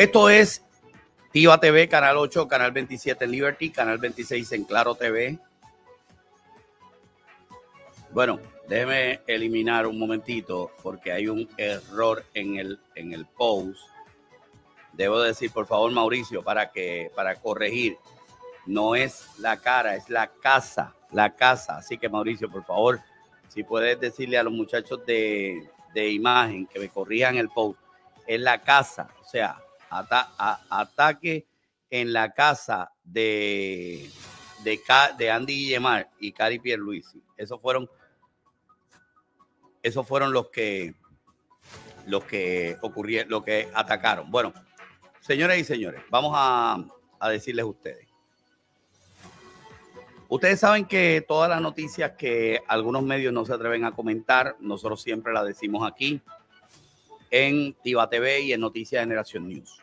Esto es Tiva TV, Canal 8, Canal 27 en Liberty, Canal 26 en Claro TV. Bueno, déjeme eliminar un momentito porque hay un error en el, en el post. Debo decir, por favor, Mauricio, para que para corregir, no es la cara, es la casa, la casa. Así que Mauricio, por favor, si puedes decirle a los muchachos de, de imagen que me corrijan el post, es la casa, o sea, ataque en la casa de, de, Andy Guillemar y Cari Pierluisi. Esos fueron, esos fueron los que los que ocurrieron, los que atacaron. Bueno, señores y señores, vamos a, a decirles ustedes. Ustedes saben que todas las noticias que algunos medios no se atreven a comentar, nosotros siempre las decimos aquí en Tiva TV y en Noticias Generación News.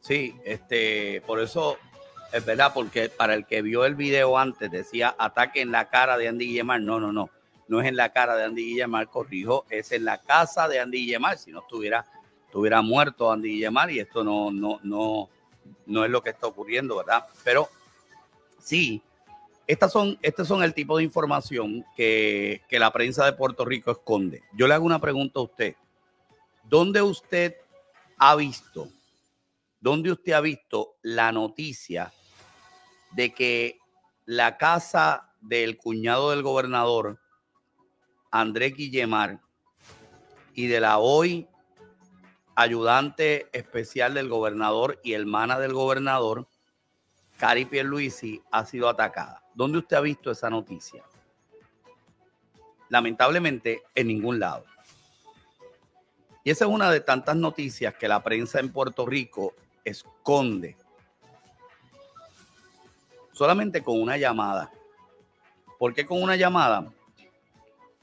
Sí, este, por eso es verdad, porque para el que vio el video antes decía ataque en la cara de Andy Guillemar. No, no, no, no es en la cara de Andy Guillemar, corrijo, es en la casa de Andy Guillemar. Si no estuviera, estuviera muerto Andy Guillemar y esto no, no, no, no es lo que está ocurriendo, ¿verdad? Pero sí, estas son, este son el tipo de información que, la prensa de Puerto Rico esconde. Yo le hago una pregunta a usted. ¿Dónde usted ha visto, dónde usted ha visto la noticia de que la casa del cuñado del gobernador, André Guillemar, y de la hoy ayudante especial del gobernador y hermana del gobernador, Cari Pierluisi ha sido atacada. ¿Dónde usted ha visto esa noticia? Lamentablemente, en ningún lado. Y esa es una de tantas noticias que la prensa en Puerto Rico esconde. Solamente con una llamada. ¿Por qué con una llamada?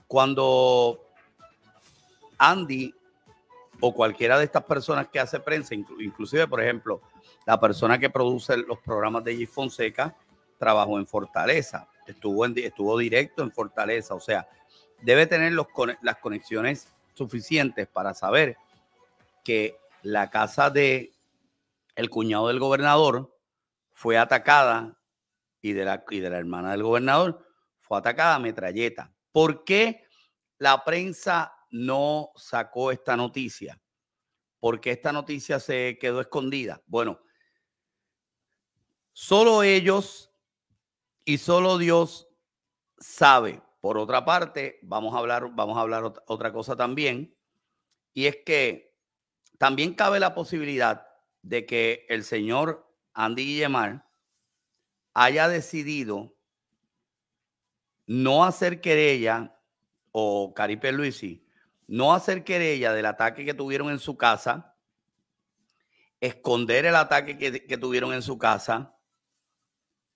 Cuando Andy o cualquiera de estas personas que hace prensa, inclusive, por ejemplo, la persona que produce los programas de G Fonseca trabajó en Fortaleza, estuvo, en, estuvo directo en Fortaleza, o sea, debe tener las conexiones suficientes para saber que la casa de el cuñado del gobernador fue atacada y de la, y de la hermana del gobernador fue atacada a metralleta. ¿Por qué la prensa no sacó esta noticia? ¿Por qué esta noticia se quedó escondida? Bueno, Solo ellos y solo Dios sabe. Por otra parte, vamos a hablar, vamos a hablar otra cosa también, y es que también cabe la posibilidad de que el señor Andy Guillemar haya decidido no hacer querella, o Caripe Luisi, no hacer querella del ataque que tuvieron en su casa, esconder el ataque que tuvieron en su casa,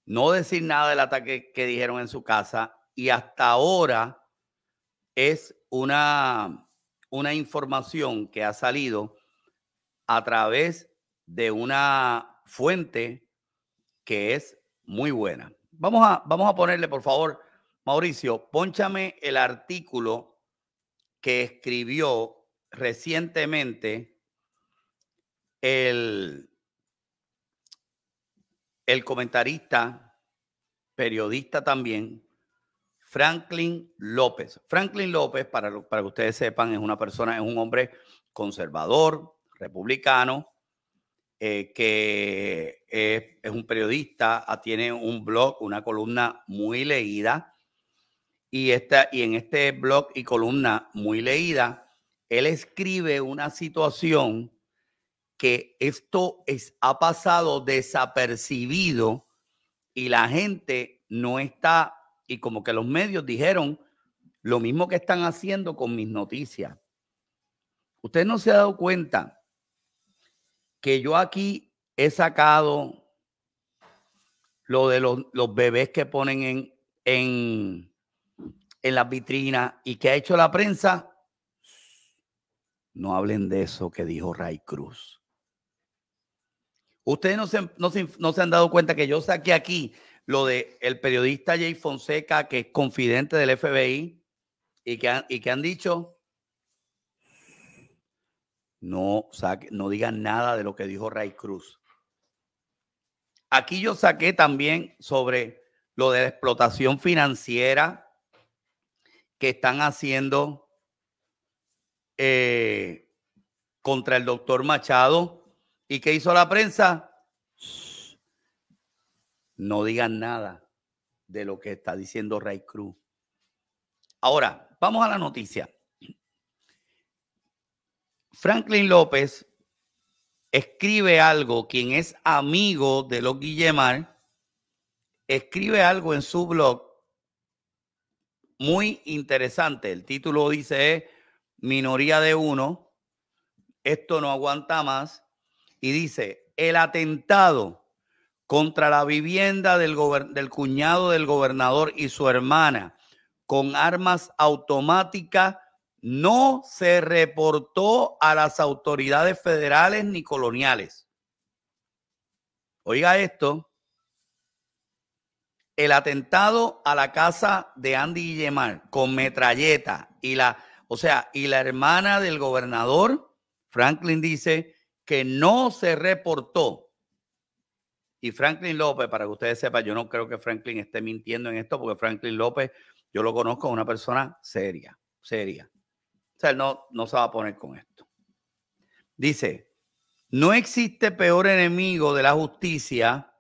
no decir nada del ataque que dijeron en su casa y hasta ahora es una, una información que ha salido a través de una fuente que es muy buena. Vamos a, vamos a ponerle, por favor, Mauricio, ponchame el artículo que escribió recientemente el el comentarista, periodista también, Franklin López. Franklin López, para, para que ustedes sepan, es una persona, es un hombre conservador, republicano, eh, que es un periodista, ah, tiene un blog, una columna muy leída. Y, esta, y en este blog y columna muy leída, él escribe una situación que esto es, ha pasado desapercibido y la gente no está, y como que los medios dijeron lo mismo que están haciendo con mis noticias. Usted no se ha dado cuenta que yo aquí he sacado lo de los, bebés que ponen en, en, en las vitrinas y que ha hecho la prensa. No hablen de eso que dijo Ray Cruz. Ustedes no se, no, se, han dado cuenta que yo saqué aquí lo de periodista Jay Fonseca, que es confidente del FBI, y que han, y que han dicho, no, saque, no digan nada de lo que dijo Ray Cruz. Aquí yo saqué también sobre lo de la explotación financiera que están haciendo eh, contra el doctor Machado ¿Y qué hizo la prensa? No digan nada de lo que está diciendo Ray Cruz. Ahora, vamos a la noticia. Franklin López escribe algo, quien es amigo de los Guillemar, escribe algo en su blog muy interesante. El título dice Minoría de uno, esto no aguanta más y dice, el atentado contra la vivienda del, del cuñado del gobernador y su hermana con armas automáticas no se reportó a las autoridades federales ni coloniales. Oiga esto, el atentado a la casa de Andy Guillemar con metralleta y la, o sea, y la hermana del gobernador, Franklin dice, que no se reportó. Y Franklin López, para que ustedes sepan, yo no creo que Franklin esté mintiendo en esto, porque Franklin López, yo lo conozco, como una persona seria, seria. O sea, no, no se va a poner con esto. Dice, no existe peor enemigo de la justicia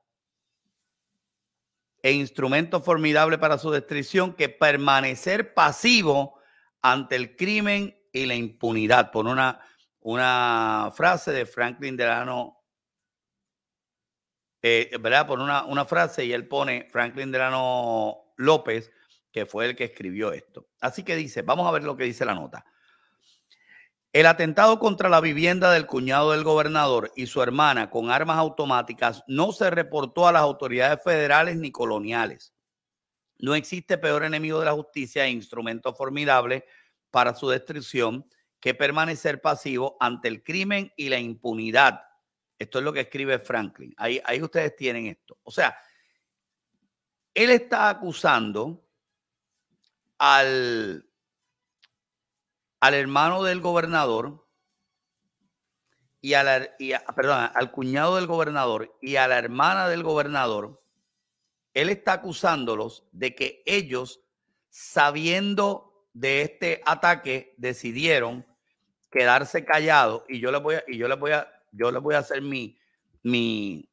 e instrumento formidable para su destrucción que permanecer pasivo ante el crimen y la impunidad. Por una, una frase de Franklin Delano, eh, ¿verdad? Por una, una frase y él pone Franklin Delano López, que fue el que escribió esto. Así que dice, vamos a ver lo que dice la nota. El atentado contra la vivienda del cuñado del gobernador y su hermana con armas automáticas no se reportó a las autoridades federales ni coloniales. No existe peor enemigo de la justicia e instrumento formidable para su destrucción que permanecer pasivo ante el crimen y la impunidad. Esto es lo que escribe Franklin. Ahí, ahí ustedes tienen esto. O sea, él está acusando al, al hermano del gobernador y, a la, al cuñado del gobernador y a la hermana del gobernador, él está acusándolos de que ellos, sabiendo de este ataque decidieron quedarse callados y yo les voy a, y yo les voy a, yo les voy a hacer mi, mi,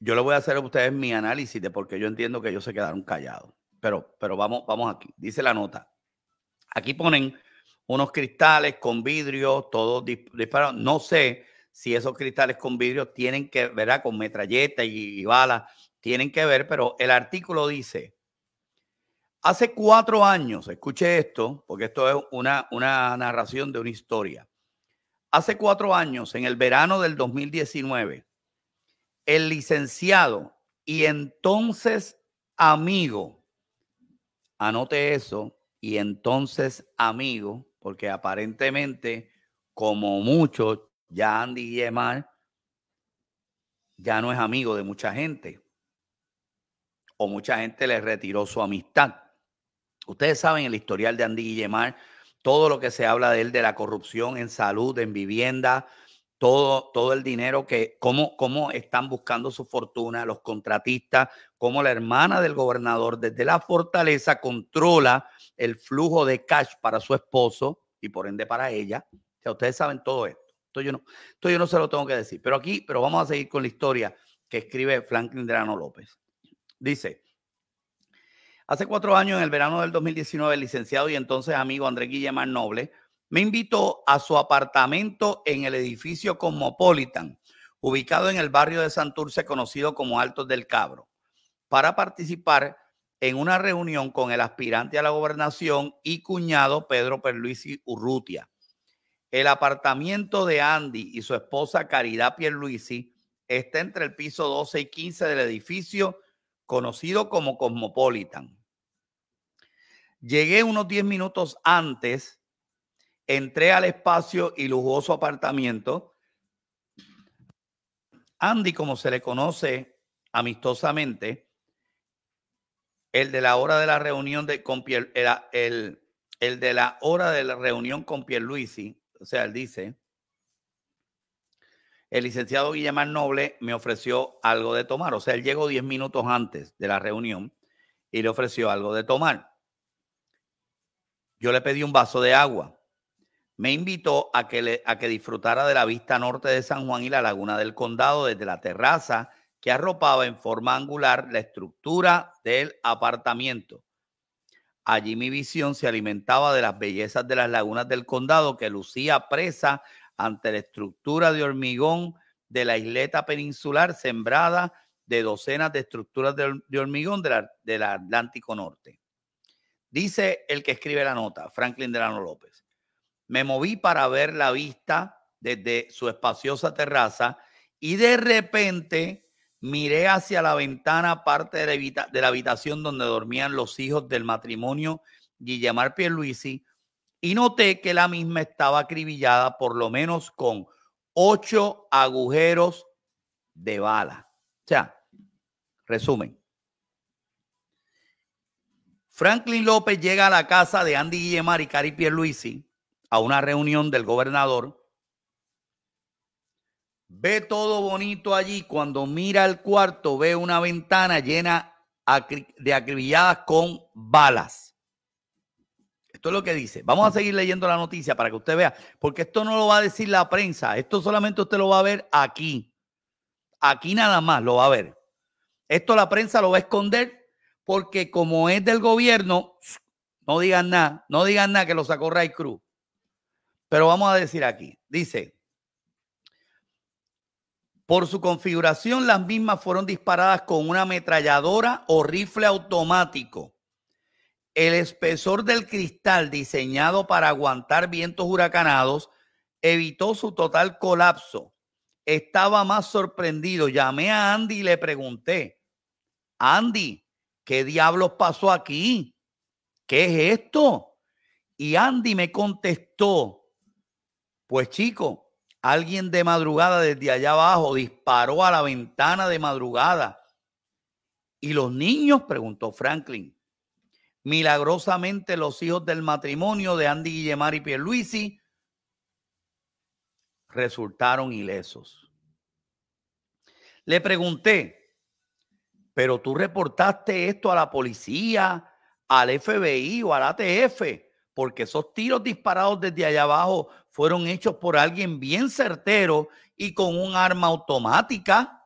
yo les voy a hacer a ustedes mi análisis de por qué yo entiendo que ellos se quedaron callados. Pero, pero vamos, vamos aquí. Dice la nota. Aquí ponen unos cristales con vidrio, todos disparados. No sé si esos cristales con vidrio tienen que ver con metralleta y, y balas, tienen que ver, pero el artículo dice Hace cuatro años, escuche esto, porque esto es una, una narración de una historia. Hace cuatro años, en el verano del 2019, el licenciado y entonces amigo, anote eso, y entonces amigo, porque aparentemente, como muchos, ya Andy Guillemar ya no es amigo de mucha gente, o mucha gente le retiró su amistad. Ustedes saben el historial de Andy Guillemar, todo lo que se habla de él, de la corrupción en salud, en vivienda, todo, todo el dinero que, cómo, cómo están buscando su fortuna, los contratistas, cómo la hermana del gobernador desde la fortaleza controla el flujo de cash para su esposo y por ende para ella. ustedes saben todo esto. Esto yo no, yo no se lo tengo que decir. Pero aquí, pero vamos a seguir con la historia que escribe Franklin Drano López. Dice, Hace cuatro años, en el verano del 2019, el licenciado y entonces amigo Andrés Guillemán Noble me invitó a su apartamento en el edificio Cosmopolitan, ubicado en el barrio de Santurce, conocido como Altos del Cabro, para participar en una reunión con el aspirante a la gobernación y cuñado Pedro Perluisi Urrutia. El apartamento de Andy y su esposa Caridad Pierluisi está entre el piso 12 y 15 del edificio conocido como Cosmopolitan. Llegué unos 10 minutos antes, entré al espacio y lujoso apartamento. Andy, como se le conoce amistosamente, el de la hora de la reunión de, con Pier, el, el, el de la hora de la reunión con Pierluisi, o sea, él dice, el licenciado Guillermo Noble me ofreció algo de tomar. O sea, él llegó 10 minutos antes de la reunión y le ofreció algo de tomar. Yo le pedí un vaso de agua. Me invitó a que, a que disfrutara de la vista norte de San Juan y la laguna del condado desde la terraza que arropaba en forma angular la estructura del apartamento. Allí mi visión se alimentaba de las bellezas de las lagunas del condado que lucía presa ante la estructura de hormigón de la isleta peninsular sembrada de docenas de estructuras de, hormigón del Atlántico Norte. Dice el que escribe la nota, Franklin Delano López. Me moví para ver la vista desde su espaciosa terraza y de repente miré hacia la ventana parte de la, habitación donde dormían los hijos del matrimonio Guillemar Pierluisi, y noté que la misma estaba acribillada por lo menos con ocho agujeros de bala. O sea, resumen. Franklin López llega a la casa de Andy Guillemar y Cari Pierluisi a una reunión del gobernador. Ve todo bonito allí. Cuando mira el cuarto, ve una ventana llena de acribilladas con balas. Esto es lo que dice. Vamos a seguir leyendo la noticia para que usted vea, porque esto no lo va a decir la prensa, esto solamente usted lo va a ver aquí. Aquí nada más lo va a ver. Esto la prensa lo va a esconder porque como es del gobierno, no digan nada, no digan nada que lo sacó Ray Cruz. Pero vamos a decir aquí, dice, por su configuración las mismas fueron disparadas con una ametralladora o rifle automático el espesor del cristal diseñado para aguantar vientos huracanados evitó su total colapso. Estaba más sorprendido. Llamé a Andy y le pregunté, Andy, ¿qué diablos pasó aquí? ¿Qué es esto? Y Andy me contestó, pues chico, alguien de madrugada desde allá abajo disparó a la ventana de madrugada. ¿Y los niños? preguntó Franklin. Milagrosamente, los hijos del matrimonio de Andy Guillemar y Pierluisi resultaron ilesos. Le pregunté, pero tú reportaste esto a la policía, al FBI o al ATF, porque esos tiros disparados desde allá abajo fueron hechos por alguien bien certero y con un arma automática.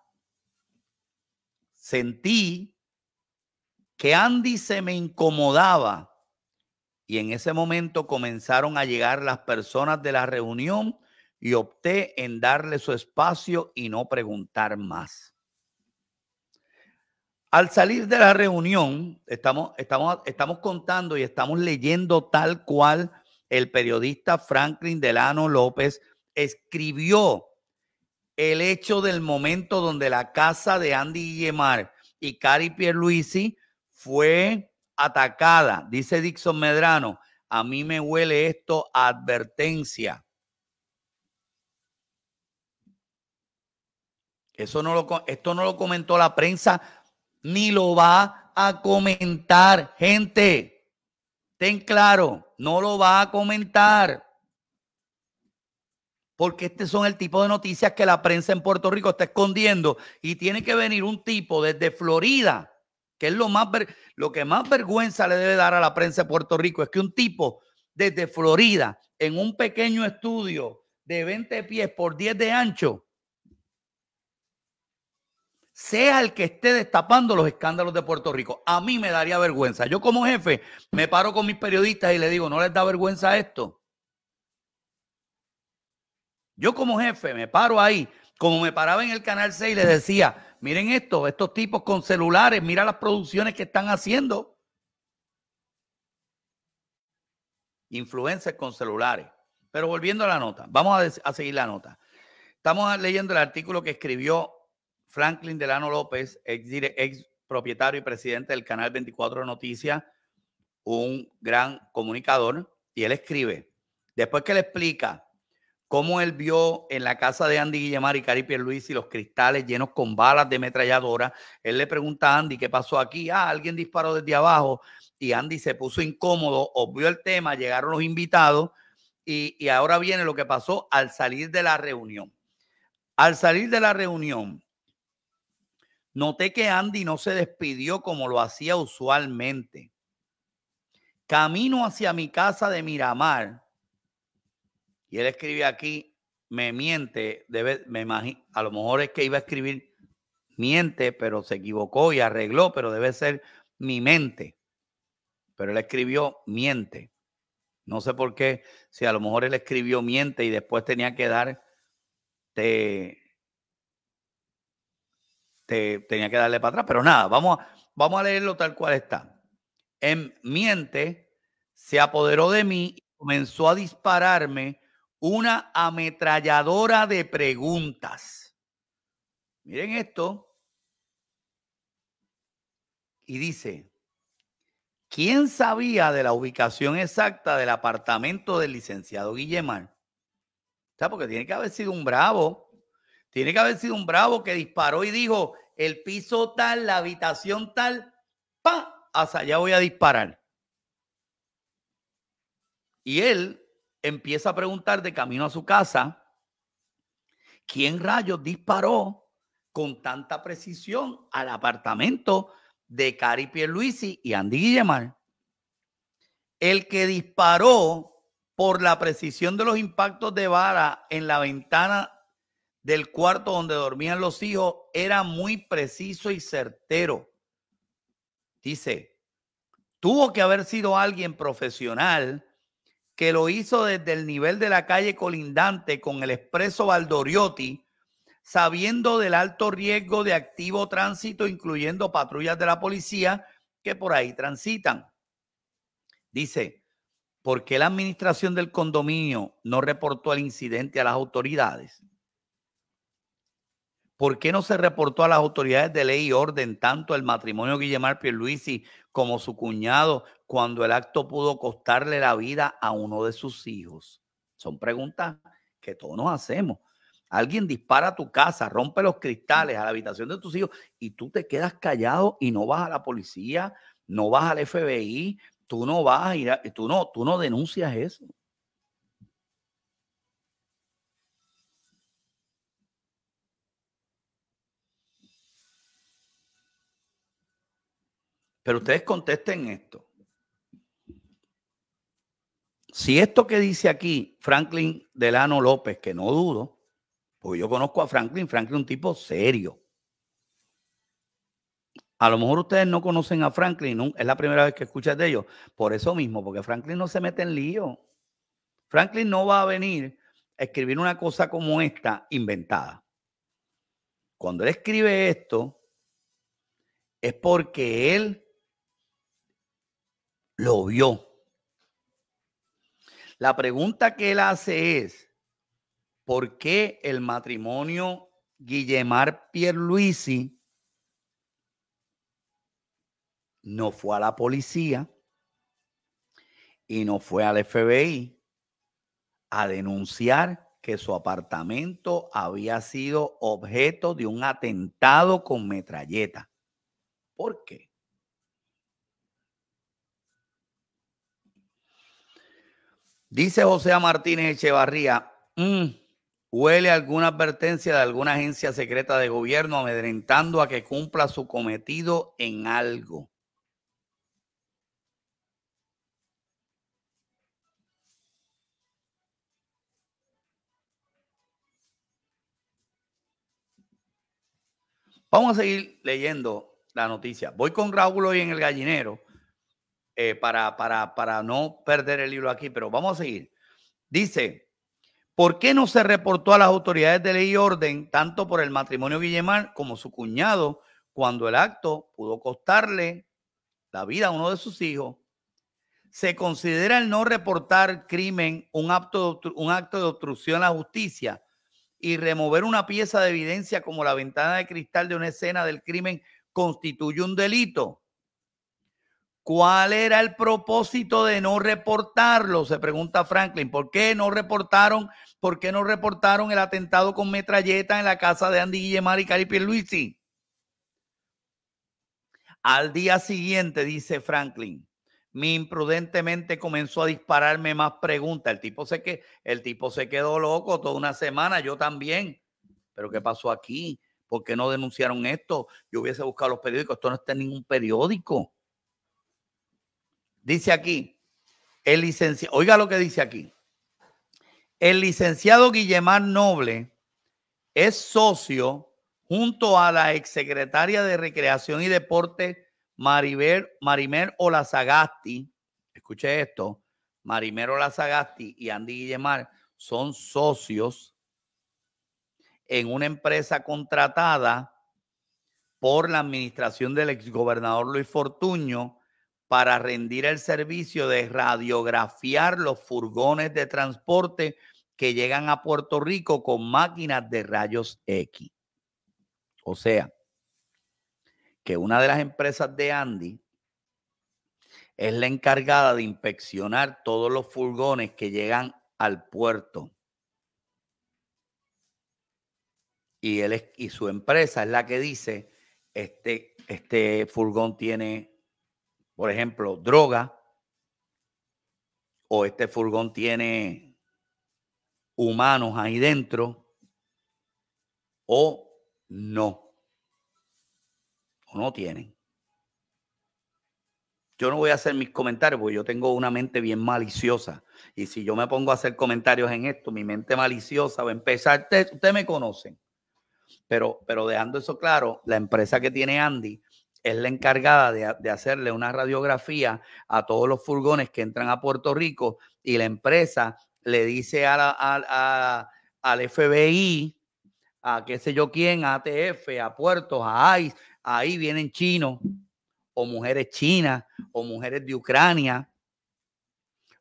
Sentí que Andy se me incomodaba y en ese momento comenzaron a llegar las personas de la reunión y opté en darle su espacio y no preguntar más. Al salir de la reunión, estamos, estamos, estamos contando y estamos leyendo tal cual el periodista Franklin Delano López escribió el hecho del momento donde la casa de Andy Guillemar y Cari Pierluisi fue atacada. Dice Dixon Medrano, a mí me huele esto a advertencia. Eso no lo, esto no lo comentó la prensa, ni lo va a comentar, gente. Ten claro, no lo va a comentar. Porque este son el tipo de noticias que la prensa en Puerto Rico está escondiendo. Y tiene que venir un tipo desde Florida que es lo, más lo que más vergüenza le debe dar a la prensa de Puerto Rico, es que un tipo desde Florida, en un pequeño estudio de 20 pies por 10 de ancho, sea el que esté destapando los escándalos de Puerto Rico. A mí me daría vergüenza. Yo como jefe me paro con mis periodistas y le digo, ¿no les da vergüenza esto? Yo como jefe me paro ahí, como me paraba en el Canal 6 y le decía, Miren esto, estos tipos con celulares, mira las producciones que están haciendo. Influencers con celulares. Pero volviendo a la nota, vamos a, seguir la nota. Estamos leyendo el artículo que escribió Franklin Delano López, ex, ex propietario y presidente del canal 24 Noticias, un gran comunicador, y él escribe, después que le explica cómo él vio en la casa de Andy Guillemar y Luis y los cristales llenos con balas de ametralladora. Él le pregunta a Andy, ¿qué pasó aquí? Ah, alguien disparó desde abajo y Andy se puso incómodo, Obvio el tema, llegaron los invitados y, y ahora viene lo que pasó al salir de la reunión. Al salir de la reunión, noté que Andy no se despidió como lo hacía usualmente. Camino hacia mi casa de Miramar, y él escribe aquí, me miente, debe, me imagino, a lo mejor es que iba a escribir miente, pero se equivocó y arregló, pero debe ser mi mente. Pero él escribió miente. No sé por qué, si a lo mejor él escribió miente y después tenía que dar, te, tenía que darle para atrás, pero nada, vamos a, vamos a leerlo tal cual está. En miente se apoderó de mí y comenzó a dispararme una ametralladora de preguntas. Miren esto. Y dice, ¿quién sabía de la ubicación exacta del apartamento del licenciado Guillemar? O sea, porque tiene que haber sido un bravo. Tiene que haber sido un bravo que disparó y dijo, el piso tal, la habitación tal, pa, hasta allá voy a disparar. Y él empieza a preguntar de camino a su casa, ¿quién rayos disparó con tanta precisión al apartamento de Cari Luisi y Andy Guillemar? El que disparó por la precisión de los impactos de vara en la ventana del cuarto donde dormían los hijos era muy preciso y certero. Dice, tuvo que haber sido alguien profesional que lo hizo desde el nivel de la calle colindante con el expreso Valdoriotti, sabiendo del alto riesgo de activo tránsito, incluyendo patrullas de la policía que por ahí transitan. Dice, ¿por qué la administración del condominio no reportó el incidente a las autoridades? ¿Por qué no se reportó a las autoridades de ley y orden tanto el matrimonio Guillermo Pierluisi como su cuñado cuando el acto pudo costarle la vida a uno de sus hijos? Son preguntas que todos nos hacemos. Alguien dispara a tu casa, rompe los mm. cristales a la habitación de tus hijos y tú te quedas callado y no vas a la policía, no vas al FBI, tú no vas a ir, tú no, tú no denuncias eso. Pero ustedes contesten esto si esto que dice aquí Franklin Delano López, que no dudo, porque yo conozco a Franklin, Franklin es un tipo serio. A lo mejor ustedes no conocen a Franklin, es la primera vez que escuchas de ellos, por eso mismo, porque Franklin no se mete en lío. Franklin no va a venir a escribir una cosa como esta inventada. Cuando él escribe esto, es porque él lo vio la pregunta que él hace es, ¿por qué el matrimonio Guillemar Pierluisi no fue a la policía y no fue al FBI a denunciar que su apartamento había sido objeto de un atentado con metralleta? ¿Por qué? Dice José Martínez Echevarría, mm, huele alguna advertencia de alguna agencia secreta de gobierno amedrentando a que cumpla su cometido en algo. Vamos a seguir leyendo la noticia. Voy con Raúl hoy en el gallinero eh, para, para, no perder el libro aquí, pero vamos a seguir. Dice, ¿por qué no se reportó a las autoridades de ley y orden tanto por el matrimonio Guillemar como su cuñado cuando el acto pudo costarle la vida a uno de sus hijos? ¿Se considera el no reportar crimen un un acto de obstrucción a la justicia y remover una pieza de evidencia como la ventana de cristal de una escena del crimen constituye un delito? ¿Cuál era el propósito de no reportarlo? Se pregunta Franklin. ¿Por qué no reportaron? ¿Por qué no reportaron el atentado con metralleta en la casa de Andy Guillemar y Cari Luisi? Al día siguiente, dice Franklin, mi imprudentemente comenzó a dispararme más preguntas. El tipo sé que, el tipo se quedó loco toda una semana, yo también. ¿Pero qué pasó aquí? ¿Por qué no denunciaron esto? Yo hubiese buscado los periódicos. Esto no está en ningún periódico. Dice aquí, el licenciado, oiga lo que dice aquí. El licenciado Guillemar Noble es socio junto a la exsecretaria de Recreación y Deporte Maribel, Marimer Olazagasti. Escuche esto, Marimer Olazagasti y Andy Guillemar son socios en una empresa contratada por la administración del exgobernador Luis Fortuño para rendir el servicio de radiografiar los furgones de transporte que llegan a Puerto Rico con máquinas de rayos X. O sea, que una de las empresas de Andy es la encargada de inspeccionar todos los furgones que llegan al puerto. Y, él y su empresa es la que dice, este, este furgón tiene por ejemplo, droga, o este furgón tiene humanos ahí dentro, o no, o no tienen. Yo no voy a hacer mis comentarios porque yo tengo una mente bien maliciosa. Y si yo me pongo a hacer comentarios en esto, mi mente maliciosa va a empezar. Ustedes, me conocen. Pero, pero dejando eso claro, la empresa que tiene Andy es la encargada de, hacerle una radiografía a todos los furgones que entran a Puerto Rico y la empresa le dice al FBI, a qué sé yo quién, a ATF, a Puerto, a ICE, ahí vienen chinos o mujeres chinas o mujeres de Ucrania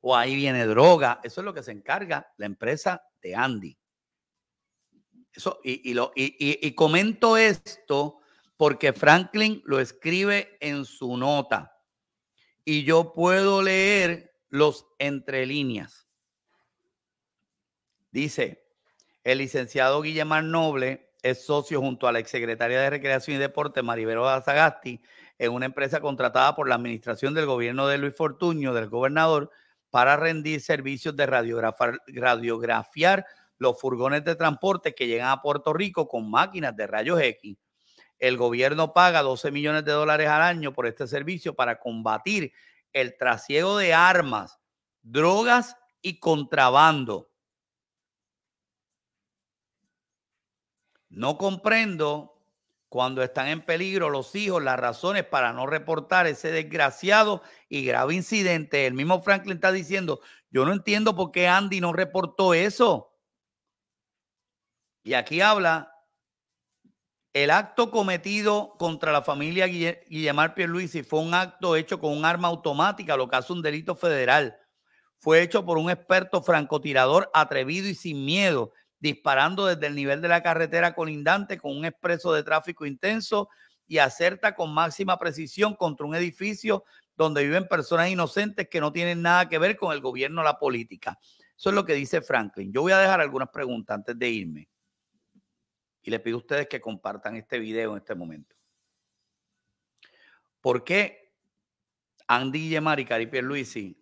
o ahí viene droga. Eso es lo que se encarga la empresa de Andy. Eso, y, lo, y comento esto porque Franklin lo escribe en su nota y yo puedo leer los entre líneas. Dice, el licenciado Guillermo Noble es socio junto a la exsecretaria de Recreación y Deporte Maribel Azagasti en una empresa contratada por la administración del gobierno de Luis Fortuño, del gobernador, para rendir servicios de radiografiar los furgones de transporte que llegan a Puerto Rico con máquinas de rayos X el gobierno paga 12 millones de dólares al año por este servicio para combatir el trasiego de armas, drogas y contrabando. No comprendo cuando están en peligro los hijos las razones para no reportar ese desgraciado y grave incidente. El mismo Franklin está diciendo, yo no entiendo por qué Andy no reportó eso. Y aquí habla el acto cometido contra la familia Guillemar Pierluisi fue un acto hecho con un arma automática, lo que hace un delito federal. Fue hecho por un experto francotirador atrevido y sin miedo, disparando desde el nivel de la carretera colindante con un expreso de tráfico intenso y acerta con máxima precisión contra un edificio donde viven personas inocentes que no tienen nada que ver con el gobierno o la política. Eso es lo que dice Franklin. Yo voy a dejar algunas preguntas antes de irme. Y le pido a ustedes que compartan este video en este momento. ¿Por qué Andy Yemar y Cari Luisi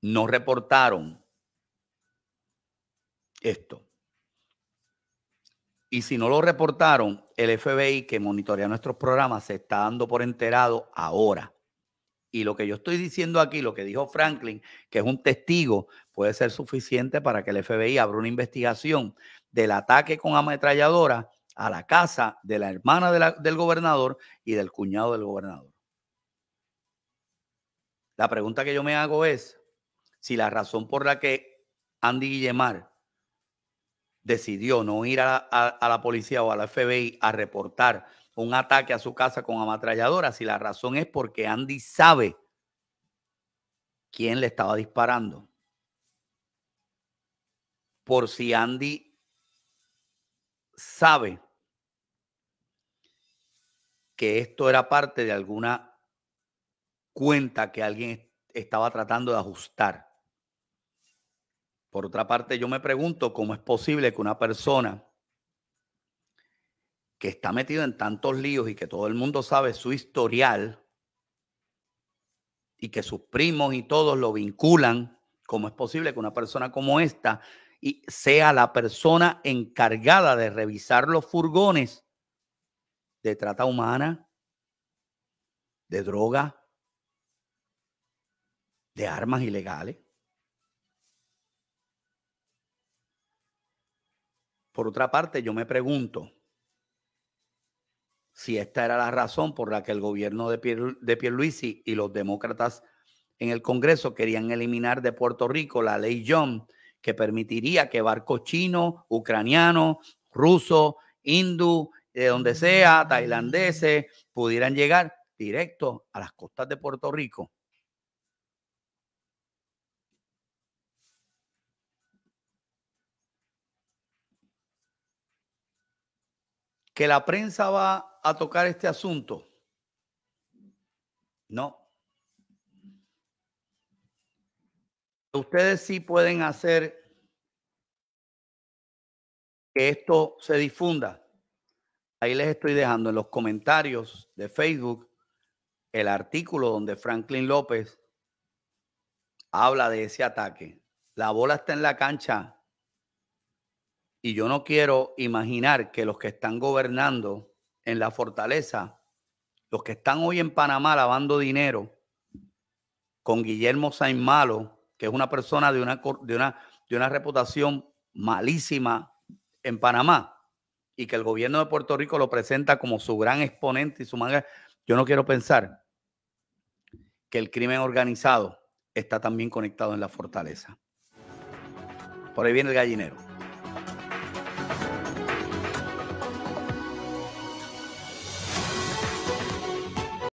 no reportaron esto? Y si no lo reportaron, el FBI que monitorea nuestros programas se está dando por enterado ahora. Y lo que yo estoy diciendo aquí, lo que dijo Franklin, que es un testigo, puede ser suficiente para que el FBI abra una investigación del ataque con ametralladora a la casa de la hermana del gobernador y del cuñado del gobernador. La pregunta que yo me hago es si la razón por la que Andy Guillemar decidió no ir a a la policía o a la FBI a reportar un ataque a su casa con ametralladora, si la razón es porque Andy sabe quién le estaba disparando. Por si Andy sabe que esto era parte de alguna cuenta que alguien estaba tratando de ajustar. Por otra parte, yo me pregunto cómo es posible que una persona que está metida en tantos líos y que todo el mundo sabe su historial y que sus primos y todos lo vinculan, ¿cómo es posible que una persona como esta y sea la persona encargada de revisar los furgones de trata humana, de droga, de armas ilegales. Por otra parte, yo me pregunto si esta era la razón por la que el gobierno de, Pier, de Pierluisi y los demócratas en el Congreso querían eliminar de Puerto Rico la ley John que permitiría que barcos chinos, ucranianos, rusos, hindú, de donde sea, mm. tailandeses, pudieran llegar directo a las costas de Puerto Rico. Que la prensa va a tocar este asunto. No, ustedes sí pueden hacer que esto se difunda. Ahí les estoy dejando en los comentarios de Facebook el artículo donde Franklin López habla de ese ataque. La bola está en la cancha y yo no quiero imaginar que los que están gobernando en la fortaleza, los que están hoy en Panamá lavando dinero con Guillermo Sainz que es una persona de una, de una, de una reputación malísima en Panamá y que el gobierno de Puerto Rico lo presenta como su gran exponente y su manga, yo no quiero pensar que el crimen organizado está también conectado en la fortaleza. Por ahí viene el gallinero.